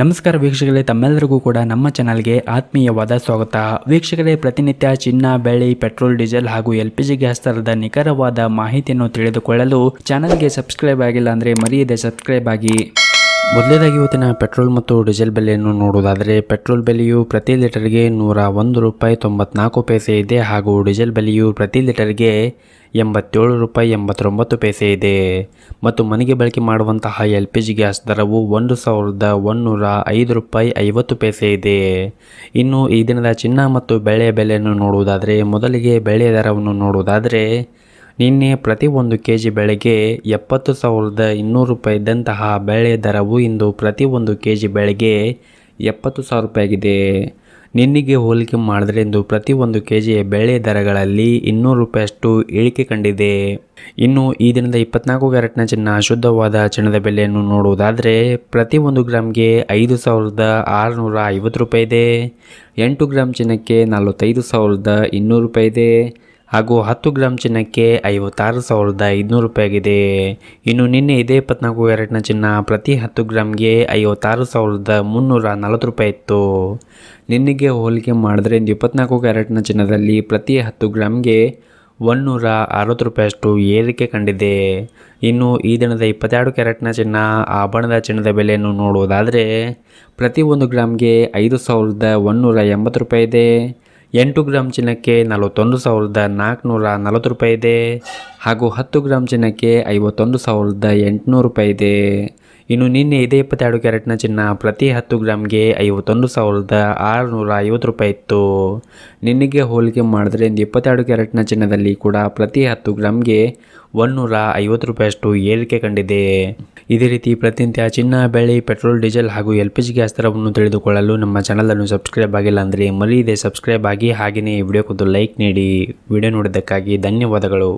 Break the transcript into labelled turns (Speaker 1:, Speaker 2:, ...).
Speaker 1: ನಮಸ್ಕಾರ ವೀಕ್ಷಕರೇ ತಮ್ಮೆಲ್ಲರಿಗೂ ಕೂಡ ನಮ್ಮ ಚಾನಲ್ಗೆ ಆತ್ಮೀಯವಾದ ಸ್ವಾಗತ ವೀಕ್ಷಕರೇ ಪ್ರತಿನಿತ್ಯ ಚಿನ್ನ ಬೆಳ್ಳಿ ಪೆಟ್ರೋಲ್ ಡೀಸೆಲ್ ಹಾಗೂ ಎಲ್ ಪಿ ಜಿ ಗ್ಯಾಸ್ ದರದ ನಿಖರವಾದ ಮಾಹಿತಿಯನ್ನು ತಿಳಿದುಕೊಳ್ಳಲು ಚಾನಲ್ಗೆ ಸಬ್ಸ್ಕ್ರೈಬ್ ಆಗಿಲ್ಲ ಅಂದರೆ ಮರೆಯದೆ ಸಬ್ಸ್ಕ್ರೈಬ್ ಆಗಿ ಮೊದಲನೇದಾಗಿ ಇವತ್ತಿನ ಪೆಟ್ರೋಲ್ ಮತ್ತು ಡೀಸೆಲ್ ಬೆಲೆಯನ್ನು ನೋಡುವುದಾದರೆ ಪೆಟ್ರೋಲ್ ಬೆಲೆಯು ಪ್ರತಿ ಲೀಟರ್ಗೆ ನೂರ ಒಂದು ರೂಪಾಯಿ ತೊಂಬತ್ನಾಲ್ಕು ಪೈಸೆ ಇದೆ ಹಾಗೂ ಡೀಸೆಲ್ ಬೆಲೆಯು ಪ್ರತಿ ಲೀಟರ್ಗೆ ಎಂಬತ್ತೇಳು ರೂಪಾಯಿ ಎಂಬತ್ತೊಂಬತ್ತು ಪೈಸೆ ಇದೆ ಮತ್ತು ಮನೆಗೆ ಬಳಕೆ ಮಾಡುವಂತಹ ಎಲ್ ಪಿ ಜಿ ಗ್ಯಾಸ್ ದರವು ಒಂದು ಸಾವಿರದ ಒನ್ನೂರ ಐದು ರೂಪಾಯಿ ಐವತ್ತು ಪೈಸೆ ಇದೆ ಇನ್ನು ಈ ದಿನದ ಚಿನ್ನ ಮತ್ತು ಬೆಳೆಯ ಬೆಲೆಯನ್ನು ನೋಡುವುದಾದರೆ ಮೊದಲಿಗೆ ಬೆಳೆಯ ದರವನ್ನು ನೋಡುವುದಾದರೆ ನಿನ್ನೆ ಪ್ರತಿ ಒಂದು ಕೆ ಜಿ ಬೆಳೆಗೆ ಎಪ್ಪತ್ತು ಸಾವಿರದ ಇನ್ನೂರು ರೂಪಾಯಿ ಇದ್ದಂತಹ ಬೆಳೆ ದರವು ಇಂದು ಪ್ರತಿ ಒಂದು ಕೆ ಜಿ ಬೆಳೆಗೆ ಎಪ್ಪತ್ತು ಸಾವಿರ ರೂಪಾಯಿ ಆಗಿದೆ ನಿನ್ನೆಗೆ ಹೋಲಿಕೆ ಮಾಡಿದ್ರೆ ಇಂದು ಪ್ರತಿ ಒಂದು ಕೆ ಜಿಯ ಬೆಳೆ ದರಗಳಲ್ಲಿ ಇನ್ನೂರು ರೂಪಾಯಿಯಷ್ಟು ಇಳಿಕೆ ಕಂಡಿದೆ ಇನ್ನು ಈ ದಿನದ ಇಪ್ಪತ್ನಾಲ್ಕು ಕ್ಯಾರೆಟ್ನ ಚಿನ್ನ ಅಶುದ್ಧವಾದ ಚಿನ್ನದ ಬೆಲೆಯನ್ನು ನೋಡುವುದಾದರೆ ಪ್ರತಿ ಒಂದು ಗ್ರಾಮ್ಗೆ ಐದು ಸಾವಿರದ ಆರುನೂರ ಐವತ್ತು ರೂಪಾಯಿ ಇದೆ ಎಂಟು ಗ್ರಾಮ್ ಚಿನ್ನಕ್ಕೆ ನಲವತ್ತೈದು ಸಾವಿರದ ಇನ್ನೂರು ರೂಪಾಯಿ ಇದೆ ಹಾಗೂ ಹತ್ತು ಗ್ರಾಮ್ ಚಿನ್ನಕ್ಕೆ ಐವತ್ತಾರು ಸಾವಿರದ ಐದುನೂರು ರೂಪಾಯಿಯಾಗಿದೆ ಇನ್ನು ನಿನ್ನೆ ಇದೇ ಇಪ್ಪತ್ನಾಲ್ಕು ಕ್ಯಾರೆಟ್ನ ಚಿನ್ನ ಪ್ರತಿ ಹತ್ತು ಗ್ರಾಮ್ಗೆ ಐವತ್ತಾರು ಸಾವಿರದ ಮುನ್ನೂರ ನಲವತ್ತು ರೂಪಾಯಿ ಇತ್ತು ನಿನ್ನೆಗೆ ಹೋಲಿಕೆ ಮಾಡಿದ್ರೆ ಇಂದು ಇಪ್ಪತ್ನಾಲ್ಕು ಕ್ಯಾರೆಟ್ನ ಚಿನ್ನದಲ್ಲಿ ಪ್ರತಿ ಹತ್ತು ಗ್ರಾಮ್ಗೆ ಒನ್ನೂರ ಅರವತ್ತು ರೂಪಾಯಿಯಷ್ಟು ಏರಿಕೆ ಕಂಡಿದೆ ಇನ್ನು ಈ ದಿನದ ಇಪ್ಪತ್ತೆರಡು ಕ್ಯಾರೆಟ್ನ ಚಿನ್ನ ಆಭರಣದ ಚಿನ್ನದ ಬೆಲೆಯನ್ನು ನೋಡುವುದಾದರೆ ಪ್ರತಿ ಒಂದು ಗ್ರಾಮ್ಗೆ ಐದು ಸಾವಿರದ ಒನ್ನೂರ ಎಂಬತ್ತು ರೂಪಾಯಿ ಇದೆ ಎಂಟು ಗ್ರಾಮ್ ಚಿನ್ನಕ್ಕೆ ನಲವತ್ತೊಂದು ಸಾವಿರದ ನಾಲ್ಕುನೂರ ನಲವತ್ತು ರೂಪಾಯಿ ಇದೆ ಹಾಗೂ ಹತ್ತು ಗ್ರಾಮ್ ಚಿನ್ನಕ್ಕೆ ಐವತ್ತೊಂದು ಸಾವಿರದ ಎಂಟುನೂರು ರೂಪಾಯಿ ಇದೆ ಇನ್ನು ನಿನ್ನೆ ಇದೇ ಇಪ್ಪತ್ತೆರಡು ಕ್ಯಾರೆಟ್ನ ಚಿನ್ನ ಪ್ರತಿ ಹತ್ತು ಗ್ರಾಮ್ಗೆ ಐವತ್ತೊಂದು ಸಾವಿರದ ಆರುನೂರ ಐವತ್ತು ರೂಪಾಯಿ ಇತ್ತು ನಿನ್ನೆಗೆ ಹೋಲಿಕೆ ಮಾಡಿದ್ರೆ ಇಂದು ಇಪ್ಪತ್ತೆರಡು ಕ್ಯಾರೆಟ್ನ ಚಿನ್ನದಲ್ಲಿ ಕೂಡ ಪ್ರತಿ ಹತ್ತು ಗ್ರಾಮ್ಗೆ ಒನ್ನೂರ ಐವತ್ತು ರೂಪಾಯಿಯಷ್ಟು ಏರಿಕೆ ಕಂಡಿದೆ ಇದೇ ರೀತಿ ಪ್ರತಿನಿತ್ಯ ಚಿನ್ನ ಬೆಳೆ ಪೆಟ್ರೋಲ್ ಡೀಸೆಲ್ ಹಾಗೂ ಎಲ್ ಪಿ ಜಿ ಗ್ಯಾಸ್ ದರವನ್ನು ತಿಳಿದುಕೊಳ್ಳಲು ನಮ್ಮ ಚಾನಲನ್ನು ಸಬ್ಸ್ಕ್ರೈಬ್ ಆಗಿಲ್ಲ ಅಂದರೆ ಇದೆ ಸಬ್ಸ್ಕ್ರೈಬ್ ಆಗಿ ಹಾಗೆಯೇ ಈ ವಿಡಿಯೋಕ್ಕೊಂದು ಲೈಕ್ ನೀಡಿ ವಿಡಿಯೋ ನೋಡಿದ್ದಕ್ಕಾಗಿ ಧನ್ಯವಾದಗಳು